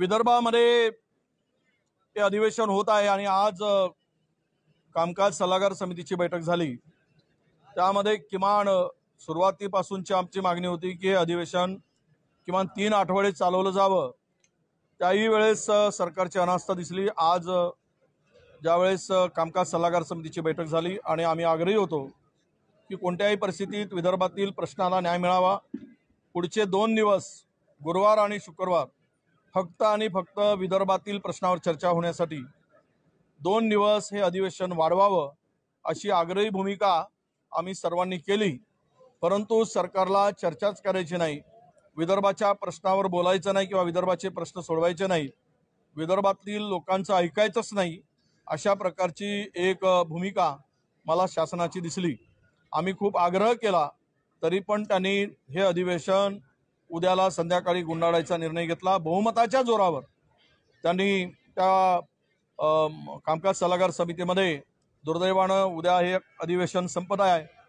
विदर्भामध्ये हे अधिवेशन होत आहे आणि आज कामकाज सल्लागार समितीची बैठक झाली त्यामध्ये किमान सुरुवातीपासूनची आमची मागणी होती की हे अधिवेशन किमान तीन आठवडे चालवलं जावं त्याही वेळेस सरकारची अनास्था दिसली आज ज्यावेळेस कामकाज सल्लागार समितीची बैठक झाली आणि आम्ही आग्रही होतो की कोणत्याही परिस्थितीत विदर्भातील प्रश्नाला न्याय मिळावा पुढचे दोन दिवस गुरुवार आणि शुक्रवार फक्त आणि फक्त विदर्भातील प्रश्नावर चर्चा होण्यासाठी दोन दिवस हे अधिवेशन वाढवावं अशी आग्रही भूमिका आम्ही सर्वांनी केली परंतु सरकारला चर्चाच करायची नाही विदर्भाच्या प्रश्नावर बोलायचं नाही किंवा विदर्भाचे प्रश्न सोडवायचे नाही विदर्भातील लोकांचं ऐकायचंच नाही अशा प्रकारची एक भूमिका मला शासनाची दिसली आम्ही खूप आग्रह केला तरी पण त्यांनी हे अधिवेशन उद्याला संध्याकाळी गुंडाळायचा निर्णय घेतला बहुमताच्या जोरावर त्यांनी त्या कामकाज सल्लागार समितीमध्ये दुर्दैवानं उद्या हे अधिवेशन संपत आहे